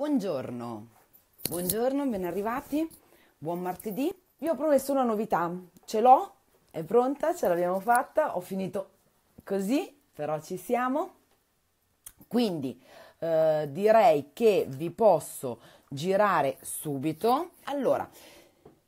Buongiorno, buongiorno, ben arrivati, buon martedì. Io ho promesso una novità, ce l'ho, è pronta, ce l'abbiamo fatta, ho finito così, però ci siamo. Quindi eh, direi che vi posso girare subito. Allora,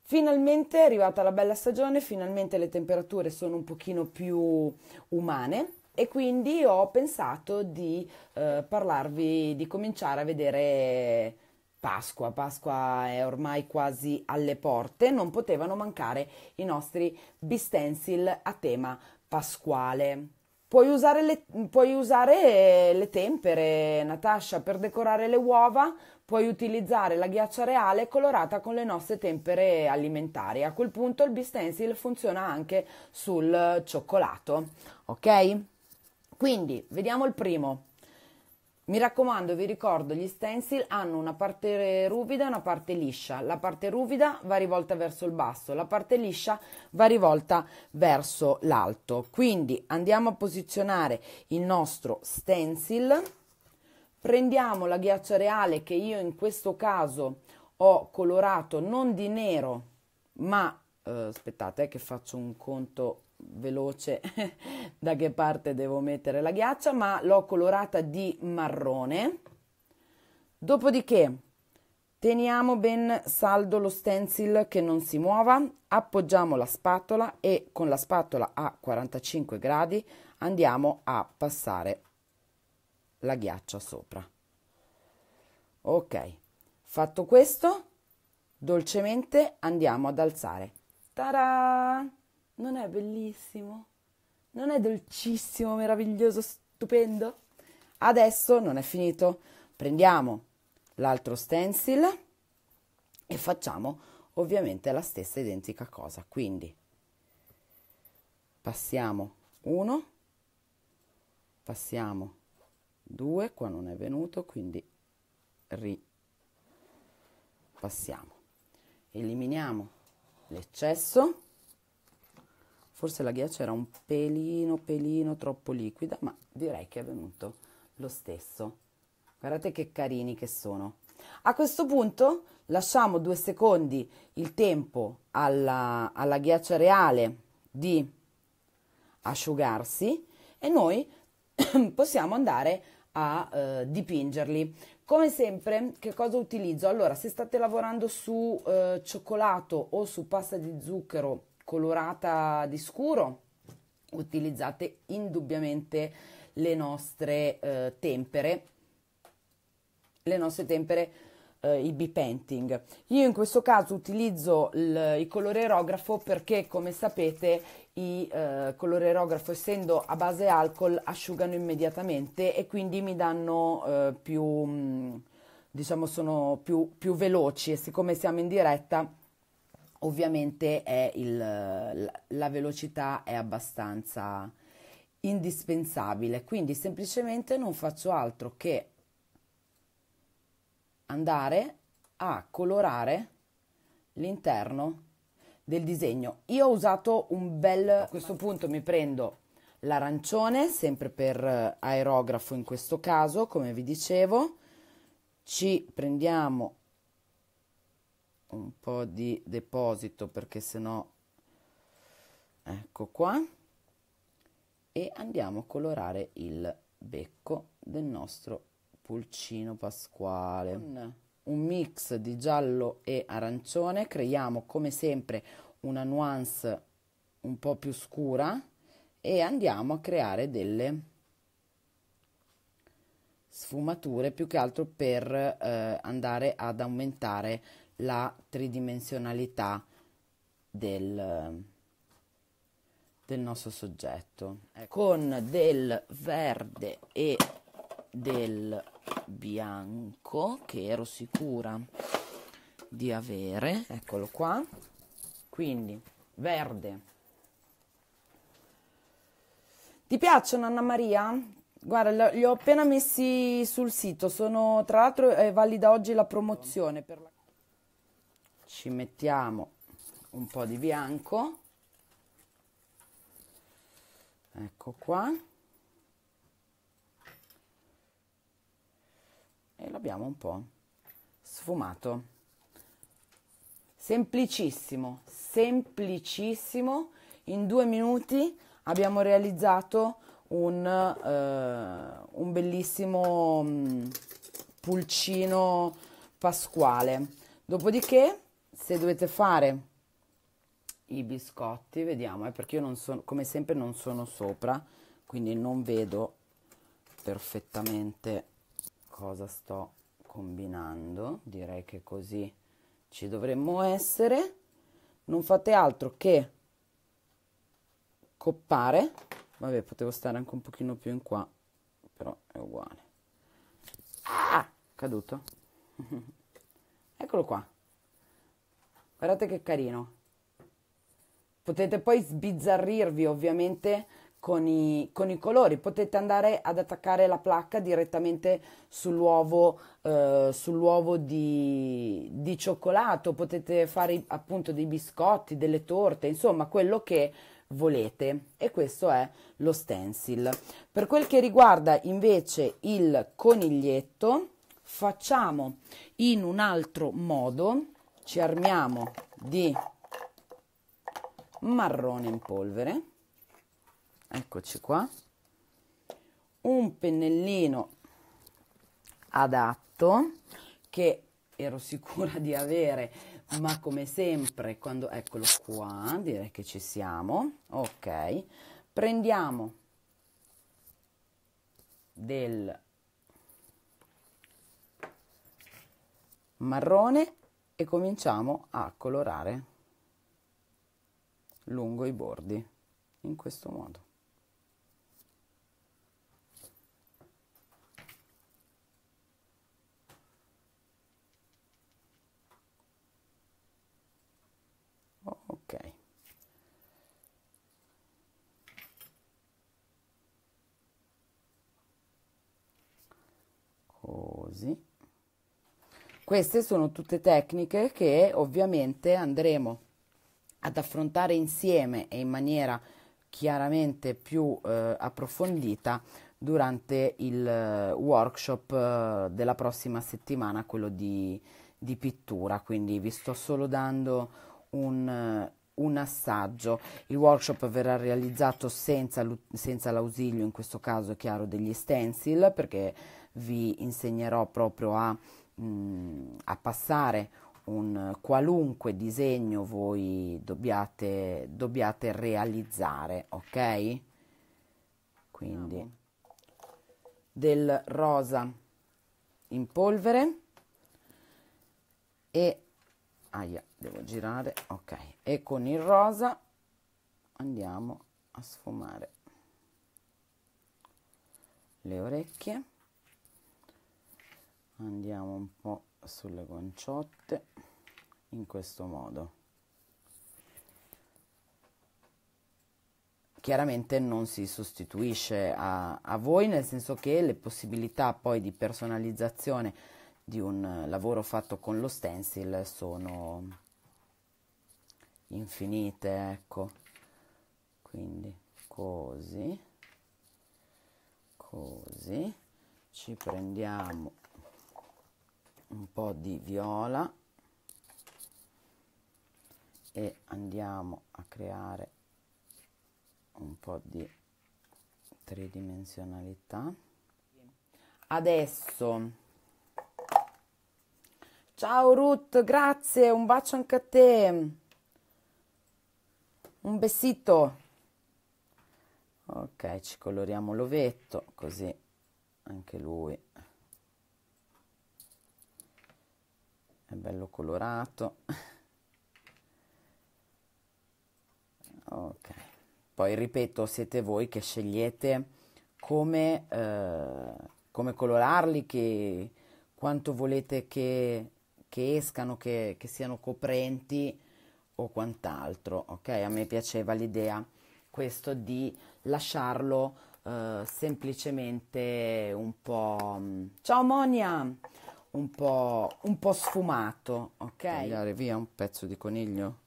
finalmente è arrivata la bella stagione, finalmente le temperature sono un pochino più umane e quindi ho pensato di eh, parlarvi, di cominciare a vedere Pasqua. Pasqua è ormai quasi alle porte, non potevano mancare i nostri bistensil a tema pasquale. Puoi usare, le, puoi usare le tempere, Natasha, per decorare le uova, puoi utilizzare la ghiaccia reale colorata con le nostre tempere alimentari. A quel punto il bistensil funziona anche sul cioccolato, ok? Quindi, vediamo il primo. Mi raccomando, vi ricordo, gli stencil hanno una parte ruvida e una parte liscia. La parte ruvida va rivolta verso il basso, la parte liscia va rivolta verso l'alto. Quindi andiamo a posizionare il nostro stencil. Prendiamo la ghiaccia reale che io in questo caso ho colorato non di nero, ma eh, aspettate eh, che faccio un conto veloce da che parte devo mettere la ghiaccia, ma l'ho colorata di marrone. Dopodiché teniamo ben saldo lo stencil che non si muova, appoggiamo la spatola e con la spatola a 45 gradi andiamo a passare la ghiaccia sopra. Ok, fatto questo, dolcemente andiamo ad alzare. Ta-da! Non è bellissimo? Non è dolcissimo, meraviglioso, stupendo? Adesso non è finito. Prendiamo l'altro stencil e facciamo ovviamente la stessa identica cosa. Quindi passiamo uno, passiamo due, qua non è venuto, quindi ripassiamo. Eliminiamo l'eccesso Forse la ghiaccia era un pelino, pelino troppo liquida, ma direi che è venuto lo stesso. Guardate che carini che sono. A questo punto lasciamo due secondi il tempo alla, alla ghiaccia reale di asciugarsi e noi possiamo andare a eh, dipingerli. Come sempre, che cosa utilizzo? Allora, se state lavorando su eh, cioccolato o su pasta di zucchero colorata di scuro, utilizzate indubbiamente le nostre eh, tempere, le nostre tempere eh, i B-Painting. Io in questo caso utilizzo il, il colorerografo perché come sapete i eh, colorerografo essendo a base alcol asciugano immediatamente e quindi mi danno eh, più, mm, diciamo sono più, più veloci e siccome siamo in diretta ovviamente il, la velocità è abbastanza indispensabile, quindi semplicemente non faccio altro che andare a colorare l'interno del disegno. Io ho usato un bel... A questo punto mi prendo l'arancione, sempre per aerografo in questo caso, come vi dicevo, ci prendiamo un po' di deposito perché sennò ecco qua e andiamo a colorare il becco del nostro pulcino pasquale un, un mix di giallo e arancione creiamo come sempre una nuance un po' più scura e andiamo a creare delle sfumature più che altro per eh, andare ad aumentare la tridimensionalità del, del nostro soggetto ecco. con del verde e del bianco che ero sicura di avere eccolo qua quindi verde ti piacciono Anna Maria? Guarda, li ho appena messi sul sito, sono tra l'altro è eh, valida oggi la promozione per la ci mettiamo un po' di bianco ecco qua e l'abbiamo un po' sfumato semplicissimo semplicissimo in due minuti abbiamo realizzato un, eh, un bellissimo mm, pulcino pasquale dopodiché se dovete fare i biscotti, vediamo, eh, perché io non sono, come sempre non sono sopra, quindi non vedo perfettamente cosa sto combinando, direi che così ci dovremmo essere, non fate altro che coppare, vabbè potevo stare anche un pochino più in qua, però è uguale. Ah, caduto. Eccolo qua. Guardate che carino. Potete poi sbizzarrirvi ovviamente con i, con i, colori, potete andare ad attaccare la placca direttamente sull'uovo, eh, sull'uovo di, di, cioccolato, potete fare appunto dei biscotti, delle torte, insomma quello che volete e questo è lo stencil. Per quel che riguarda invece il coniglietto facciamo in un altro modo ci armiamo di marrone in polvere eccoci qua un pennellino adatto che ero sicura di avere ma come sempre quando eccolo qua direi che ci siamo ok prendiamo del marrone e cominciamo a colorare lungo i bordi in questo modo ok queste sono tutte tecniche che ovviamente andremo ad affrontare insieme e in maniera chiaramente più eh, approfondita durante il eh, workshop eh, della prossima settimana, quello di, di, pittura, quindi vi sto solo dando un, eh, un assaggio. Il workshop verrà realizzato senza, senza l'ausilio, in questo caso è chiaro, degli stencil, perché vi insegnerò proprio a mh, mm, a passare un qualunque disegno voi dobbiate, dobbiate realizzare, ok? Quindi del rosa in polvere e aia, devo girare, ok. E con il rosa andiamo a sfumare le orecchie andiamo un po' sulle conciotte in questo modo chiaramente non si sostituisce a, a, voi, nel senso che le possibilità poi di personalizzazione di un lavoro fatto con lo stencil sono infinite, ecco. Quindi così, così, ci prendiamo un po' di viola e andiamo a creare un po' di tridimensionalità. Adesso, ciao Ruth, grazie, un bacio anche a te, un besito. Ok, ci coloriamo l'ovetto così anche lui è bello colorato ok poi ripeto siete voi che scegliete come, eh, come colorarli che quanto volete che, che escano che, che siano coprenti o quant'altro ok a me piaceva l'idea questo di lasciarlo eh, semplicemente un po' mm, ciao Monia un po', un po sfumato, ok? Tagliare via un pezzo di coniglio.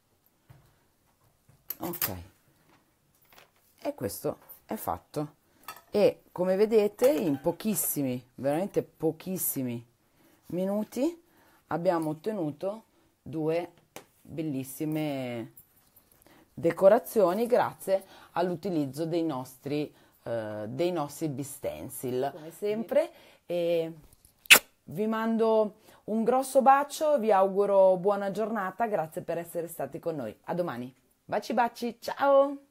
Ok. E questo è fatto. E come vedete in pochissimi, veramente pochissimi minuti abbiamo ottenuto due bellissime decorazioni grazie all'utilizzo dei nostri, eh, dei nostri bestencil. Come sempre. E vi mando un grosso bacio, vi auguro buona giornata, grazie per essere stati con noi. A domani. Baci baci, ciao!